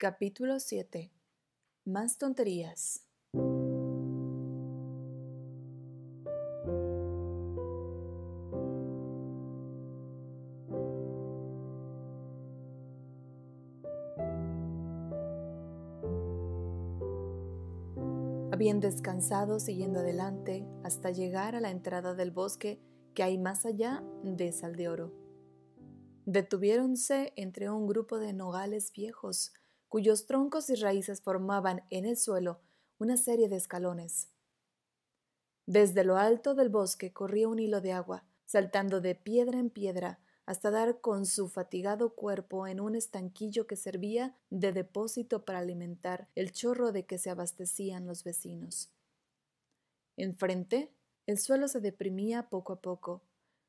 Capítulo 7. Más tonterías. Habían descansado siguiendo adelante hasta llegar a la entrada del bosque que hay más allá de Sal de Oro. Detuviéronse entre un grupo de nogales viejos cuyos troncos y raíces formaban en el suelo una serie de escalones. Desde lo alto del bosque corría un hilo de agua, saltando de piedra en piedra hasta dar con su fatigado cuerpo en un estanquillo que servía de depósito para alimentar el chorro de que se abastecían los vecinos. Enfrente, el suelo se deprimía poco a poco,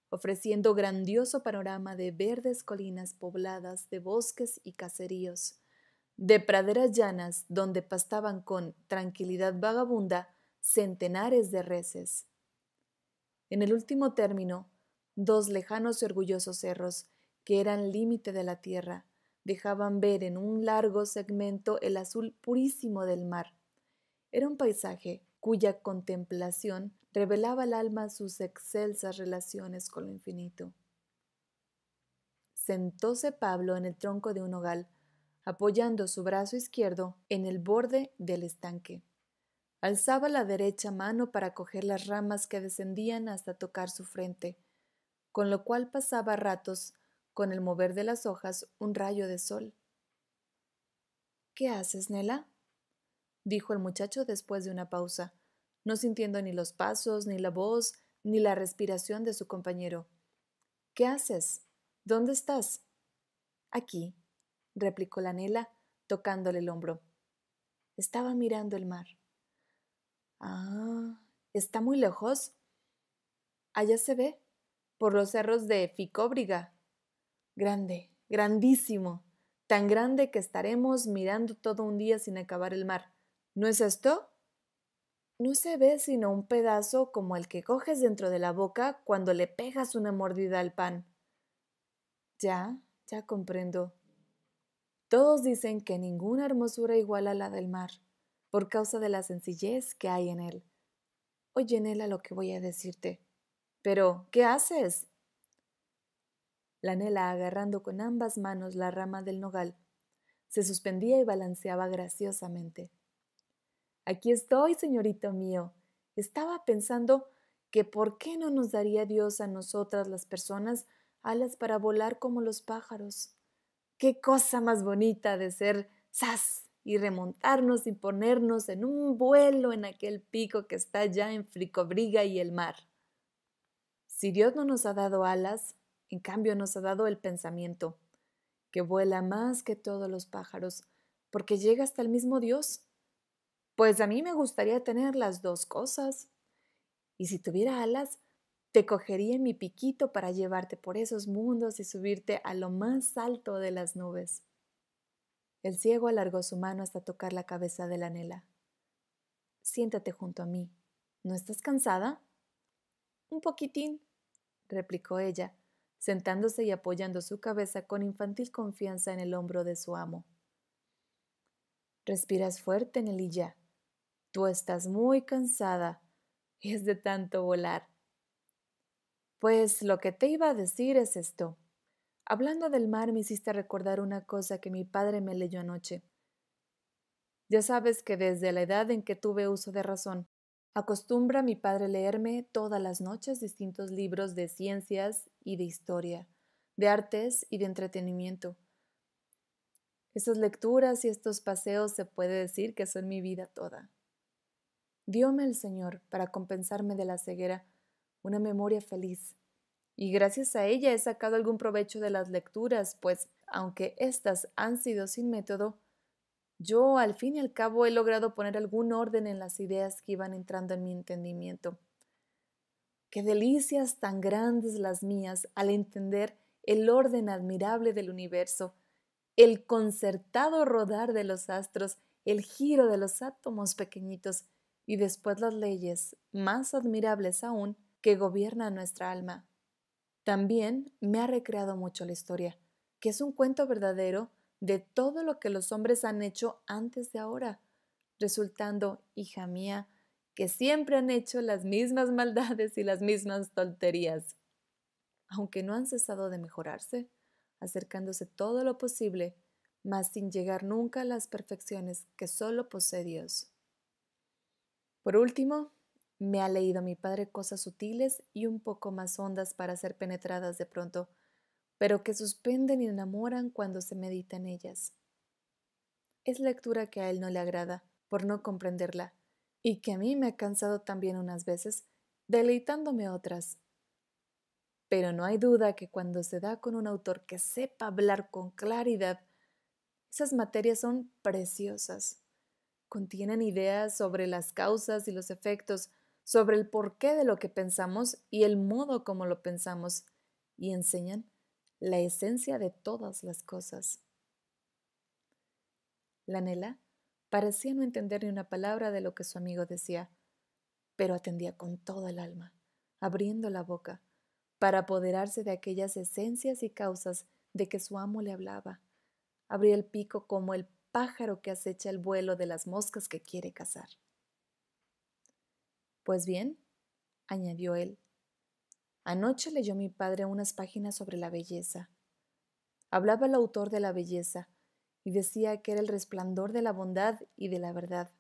ofreciendo grandioso panorama de verdes colinas pobladas de bosques y caseríos, de praderas llanas donde pastaban con tranquilidad vagabunda centenares de reses. En el último término, dos lejanos y orgullosos cerros, que eran límite de la tierra, dejaban ver en un largo segmento el azul purísimo del mar. Era un paisaje cuya contemplación revelaba al alma sus excelsas relaciones con lo infinito. Sentóse Pablo en el tronco de un hogar apoyando su brazo izquierdo en el borde del estanque. Alzaba la derecha mano para coger las ramas que descendían hasta tocar su frente, con lo cual pasaba ratos, con el mover de las hojas, un rayo de sol. ¿Qué haces, Nela? dijo el muchacho después de una pausa, no sintiendo ni los pasos, ni la voz, ni la respiración de su compañero. ¿Qué haces? ¿Dónde estás? Aquí, replicó la Nela, tocándole el hombro. Estaba mirando el mar. Ah, está muy lejos. Allá se ve, por los cerros de Ficóbriga. Grande, grandísimo, tan grande que estaremos mirando todo un día sin acabar el mar. ¿No es esto? No se ve sino un pedazo como el que coges dentro de la boca cuando le pegas una mordida al pan. Ya, ya comprendo. Todos dicen que ninguna hermosura iguala a la del mar, por causa de la sencillez que hay en él. Oye, Nela, lo que voy a decirte. Pero, ¿qué haces? La Nela, agarrando con ambas manos la rama del nogal, se suspendía y balanceaba graciosamente. Aquí estoy, señorito mío. Estaba pensando que por qué no nos daría Dios a nosotras las personas alas para volar como los pájaros qué cosa más bonita de ser sas y remontarnos y ponernos en un vuelo en aquel pico que está ya en Fricobriga y el mar. Si Dios no nos ha dado alas, en cambio nos ha dado el pensamiento, que vuela más que todos los pájaros, porque llega hasta el mismo Dios. Pues a mí me gustaría tener las dos cosas. Y si tuviera alas, te cogería en mi piquito para llevarte por esos mundos y subirte a lo más alto de las nubes. El ciego alargó su mano hasta tocar la cabeza de la Nela. Siéntate junto a mí. ¿No estás cansada? Un poquitín, replicó ella, sentándose y apoyando su cabeza con infantil confianza en el hombro de su amo. Respiras fuerte, Nelilla. Tú estás muy cansada. Es de tanto volar. Pues lo que te iba a decir es esto. Hablando del mar me hiciste recordar una cosa que mi padre me leyó anoche. Ya sabes que desde la edad en que tuve uso de razón, acostumbra mi padre leerme todas las noches distintos libros de ciencias y de historia, de artes y de entretenimiento. Esas lecturas y estos paseos se puede decir que son mi vida toda. Dióme el Señor para compensarme de la ceguera una memoria feliz. Y gracias a ella he sacado algún provecho de las lecturas, pues aunque éstas han sido sin método, yo al fin y al cabo he logrado poner algún orden en las ideas que iban entrando en mi entendimiento. Qué delicias tan grandes las mías al entender el orden admirable del universo, el concertado rodar de los astros, el giro de los átomos pequeñitos y después las leyes, más admirables aún, que gobierna nuestra alma. También me ha recreado mucho la historia, que es un cuento verdadero de todo lo que los hombres han hecho antes de ahora, resultando, hija mía, que siempre han hecho las mismas maldades y las mismas tonterías, aunque no han cesado de mejorarse, acercándose todo lo posible, mas sin llegar nunca a las perfecciones que solo posee Dios. Por último, me ha leído mi padre cosas sutiles y un poco más hondas para ser penetradas de pronto, pero que suspenden y enamoran cuando se meditan ellas. Es lectura que a él no le agrada, por no comprenderla, y que a mí me ha cansado también unas veces, deleitándome otras. Pero no hay duda que cuando se da con un autor que sepa hablar con claridad, esas materias son preciosas. Contienen ideas sobre las causas y los efectos, sobre el porqué de lo que pensamos y el modo como lo pensamos y enseñan la esencia de todas las cosas. La Nela parecía no entender ni una palabra de lo que su amigo decía, pero atendía con toda el alma, abriendo la boca, para apoderarse de aquellas esencias y causas de que su amo le hablaba. Abría el pico como el pájaro que acecha el vuelo de las moscas que quiere cazar. Pues bien, añadió él, anoche leyó mi padre unas páginas sobre la belleza. Hablaba el autor de la belleza y decía que era el resplandor de la bondad y de la verdad.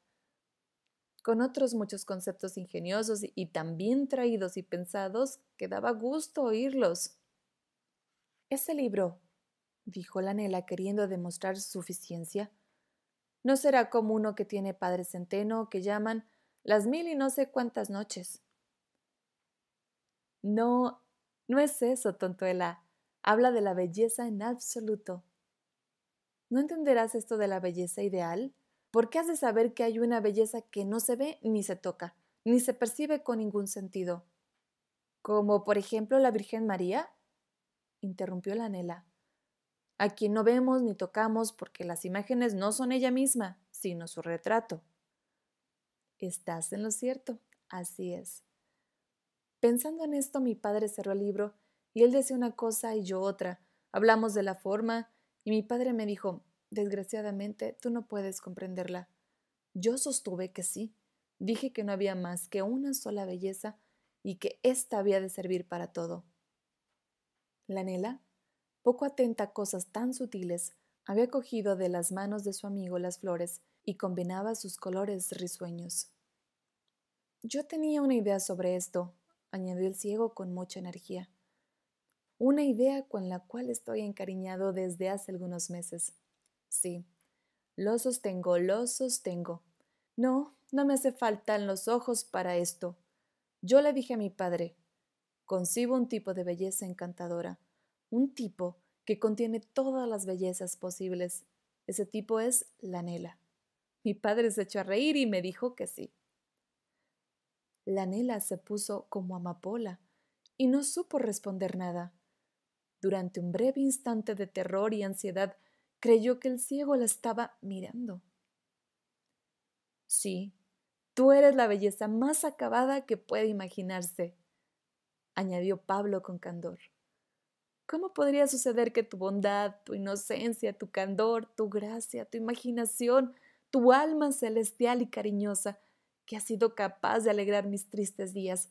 Con otros muchos conceptos ingeniosos y tan bien traídos y pensados que daba gusto oírlos. Ese libro, dijo Lanela queriendo demostrar su suficiencia, no será como uno que tiene padre centeno que llaman las mil y no sé cuántas noches. No, no es eso, tontuela. Habla de la belleza en absoluto. ¿No entenderás esto de la belleza ideal? ¿Por qué has de saber que hay una belleza que no se ve ni se toca, ni se percibe con ningún sentido? Como por ejemplo la Virgen María, interrumpió la Nela, a quien no vemos ni tocamos porque las imágenes no son ella misma, sino su retrato. Estás en lo cierto, así es. Pensando en esto, mi padre cerró el libro y él decía una cosa y yo otra. Hablamos de la forma y mi padre me dijo, desgraciadamente, tú no puedes comprenderla. Yo sostuve que sí. Dije que no había más que una sola belleza y que ésta había de servir para todo. La Nela, poco atenta a cosas tan sutiles, había cogido de las manos de su amigo las flores y combinaba sus colores risueños. Yo tenía una idea sobre esto, añadió el ciego con mucha energía. Una idea con la cual estoy encariñado desde hace algunos meses. Sí, lo sostengo, lo sostengo. No, no me hace falta en los ojos para esto. Yo le dije a mi padre, concibo un tipo de belleza encantadora, un tipo que contiene todas las bellezas posibles. Ese tipo es la Nela. Mi padre se echó a reír y me dijo que sí. La nela se puso como amapola y no supo responder nada. Durante un breve instante de terror y ansiedad, creyó que el ciego la estaba mirando. Sí, tú eres la belleza más acabada que puede imaginarse, añadió Pablo con candor. ¿Cómo podría suceder que tu bondad, tu inocencia, tu candor, tu gracia, tu imaginación, tu alma celestial y cariñosa que ha sido capaz de alegrar mis tristes días.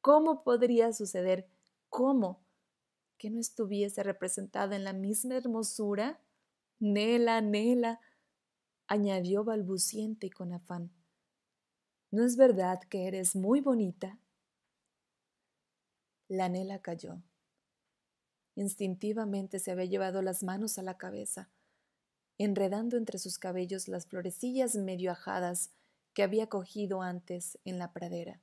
¿Cómo podría suceder? ¿Cómo? Que no estuviese representada en la misma hermosura. Nela, Nela, añadió balbuciente y con afán. ¿No es verdad que eres muy bonita? La Nela cayó. Instintivamente se había llevado las manos a la cabeza enredando entre sus cabellos las florecillas medio ajadas que había cogido antes en la pradera.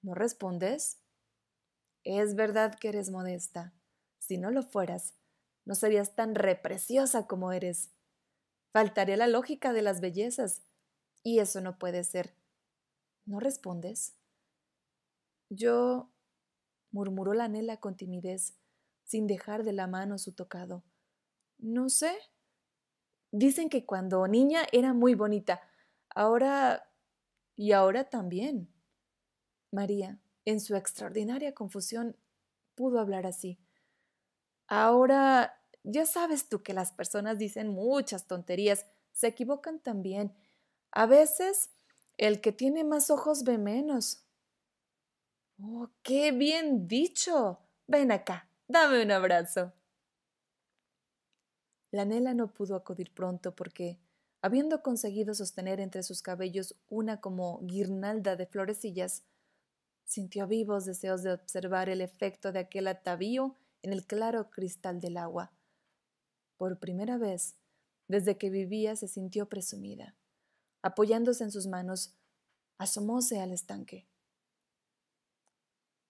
¿No respondes? Es verdad que eres modesta. Si no lo fueras, no serías tan repreciosa como eres. Faltaría la lógica de las bellezas, y eso no puede ser. ¿No respondes? Yo murmuró la Nela con timidez, sin dejar de la mano su tocado. No sé. Dicen que cuando niña era muy bonita, ahora y ahora también. María, en su extraordinaria confusión, pudo hablar así. Ahora, ya sabes tú que las personas dicen muchas tonterías, se equivocan también. A veces, el que tiene más ojos ve menos. ¡Oh, qué bien dicho! Ven acá, dame un abrazo. La Nela no pudo acudir pronto porque, habiendo conseguido sostener entre sus cabellos una como guirnalda de florecillas, sintió vivos deseos de observar el efecto de aquel atavío en el claro cristal del agua. Por primera vez, desde que vivía, se sintió presumida. Apoyándose en sus manos, asomóse al estanque.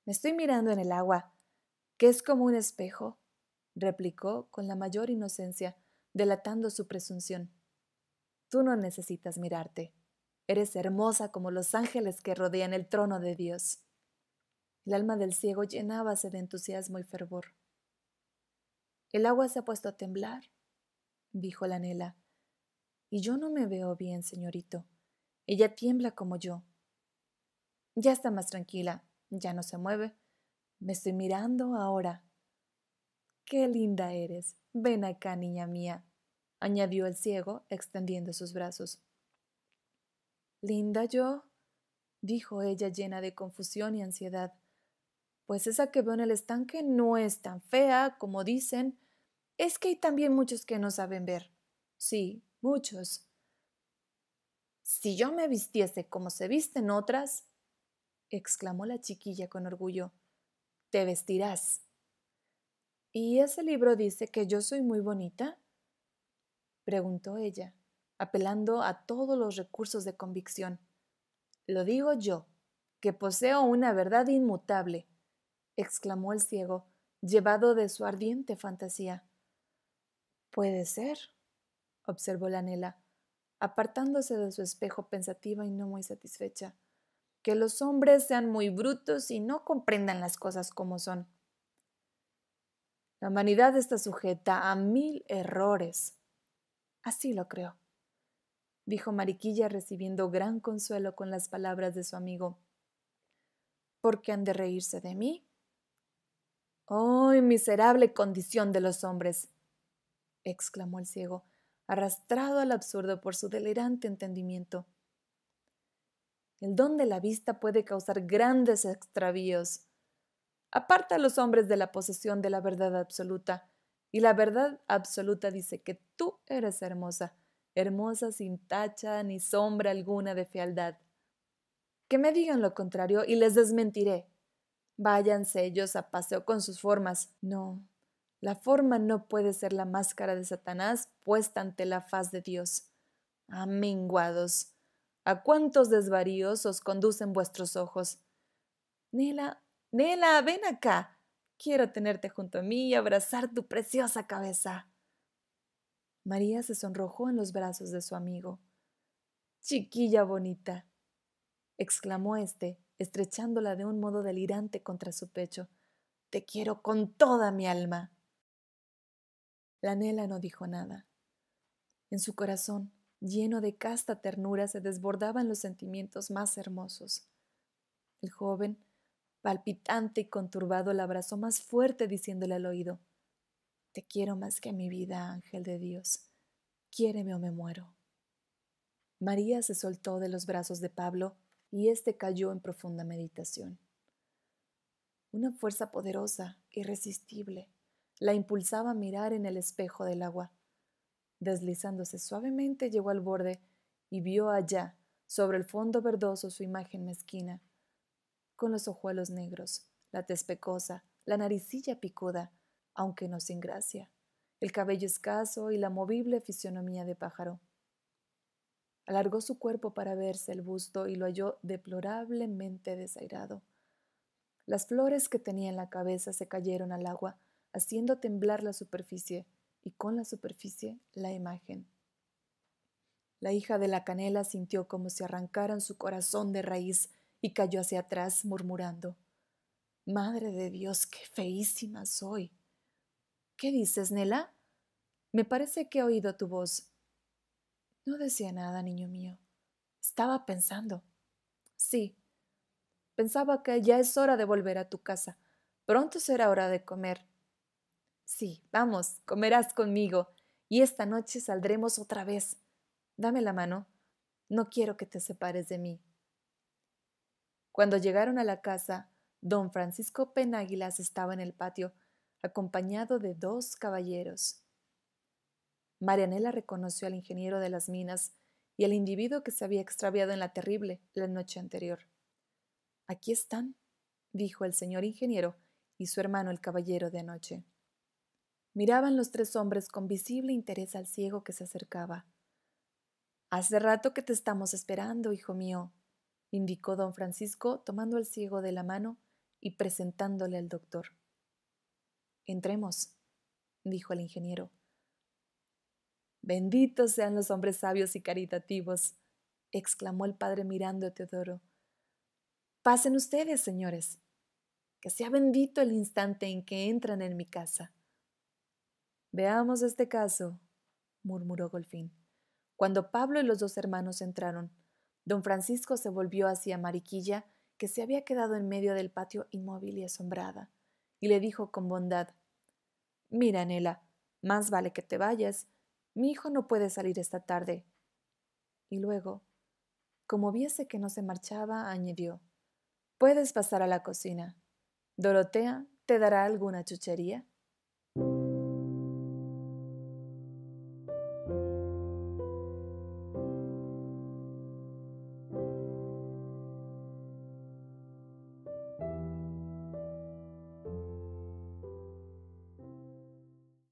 Me estoy mirando en el agua, que es como un espejo, replicó con la mayor inocencia, delatando su presunción. Tú no necesitas mirarte. Eres hermosa como los ángeles que rodean el trono de Dios. El alma del ciego llenábase de entusiasmo y fervor. El agua se ha puesto a temblar, dijo la Nela. Y yo no me veo bien, señorito. Ella tiembla como yo. Ya está más tranquila, ya no se mueve. Me estoy mirando ahora, Qué linda eres. Ven acá, niña mía, añadió el ciego, extendiendo sus brazos. Linda yo, dijo ella llena de confusión y ansiedad, pues esa que veo en el estanque no es tan fea como dicen. Es que hay también muchos que no saben ver. Sí, muchos. Si yo me vistiese como se visten otras, exclamó la chiquilla con orgullo, te vestirás, ¿Y ese libro dice que yo soy muy bonita? preguntó ella, apelando a todos los recursos de convicción. Lo digo yo, que poseo una verdad inmutable, exclamó el ciego, llevado de su ardiente fantasía. Puede ser, observó la apartándose de su espejo pensativa y no muy satisfecha, que los hombres sean muy brutos y no comprendan las cosas como son. La humanidad está sujeta a mil errores. Así lo creo, dijo Mariquilla recibiendo gran consuelo con las palabras de su amigo. ¿Por qué han de reírse de mí? ¡Oh, miserable condición de los hombres! exclamó el ciego, arrastrado al absurdo por su delirante entendimiento. El don de la vista puede causar grandes extravíos, Aparta a los hombres de la posesión de la verdad absoluta. Y la verdad absoluta dice que tú eres hermosa, hermosa sin tacha ni sombra alguna de fealdad. Que me digan lo contrario y les desmentiré. Váyanse ellos a paseo con sus formas. No, la forma no puede ser la máscara de Satanás puesta ante la faz de Dios. Amenguados, ¿a cuántos desvaríos os conducen vuestros ojos? Ni Nela, ven acá. Quiero tenerte junto a mí y abrazar tu preciosa cabeza. María se sonrojó en los brazos de su amigo. Chiquilla bonita, exclamó éste, estrechándola de un modo delirante contra su pecho. Te quiero con toda mi alma. La Nela no dijo nada. En su corazón, lleno de casta ternura, se desbordaban los sentimientos más hermosos. El joven Palpitante y conturbado la abrazó más fuerte diciéndole al oído, Te quiero más que mi vida, ángel de Dios. Quiéreme o me muero. María se soltó de los brazos de Pablo y éste cayó en profunda meditación. Una fuerza poderosa, irresistible, la impulsaba a mirar en el espejo del agua. Deslizándose suavemente llegó al borde y vio allá, sobre el fondo verdoso, su imagen mezquina, con los ojuelos negros, la tez pecosa, la naricilla picuda, aunque no sin gracia, el cabello escaso y la movible fisonomía de pájaro. Alargó su cuerpo para verse el busto y lo halló deplorablemente desairado. Las flores que tenía en la cabeza se cayeron al agua, haciendo temblar la superficie y con la superficie la imagen. La hija de la canela sintió como si arrancaran su corazón de raíz y cayó hacia atrás murmurando, Madre de Dios, qué feísima soy. ¿Qué dices, Nela? Me parece que he oído tu voz. No decía nada, niño mío. Estaba pensando. Sí. Pensaba que ya es hora de volver a tu casa. Pronto será hora de comer. Sí, vamos, comerás conmigo, y esta noche saldremos otra vez. Dame la mano. No quiero que te separes de mí. Cuando llegaron a la casa, don Francisco Penáguilas estaba en el patio, acompañado de dos caballeros. Marianela reconoció al ingeniero de las minas y al individuo que se había extraviado en la terrible la noche anterior. Aquí están, dijo el señor ingeniero y su hermano el caballero de anoche. Miraban los tres hombres con visible interés al ciego que se acercaba. Hace rato que te estamos esperando, hijo mío, indicó don Francisco tomando al ciego de la mano y presentándole al doctor. Entremos, dijo el ingeniero. Benditos sean los hombres sabios y caritativos, exclamó el padre mirando a Teodoro. Pasen ustedes, señores. Que sea bendito el instante en que entran en mi casa. Veamos este caso, murmuró Golfín. Cuando Pablo y los dos hermanos entraron, Don Francisco se volvió hacia Mariquilla, que se había quedado en medio del patio inmóvil y asombrada, y le dijo con bondad Mira, Nela, más vale que te vayas. Mi hijo no puede salir esta tarde. Y luego, como viese que no se marchaba, añadió Puedes pasar a la cocina. Dorotea te dará alguna chuchería.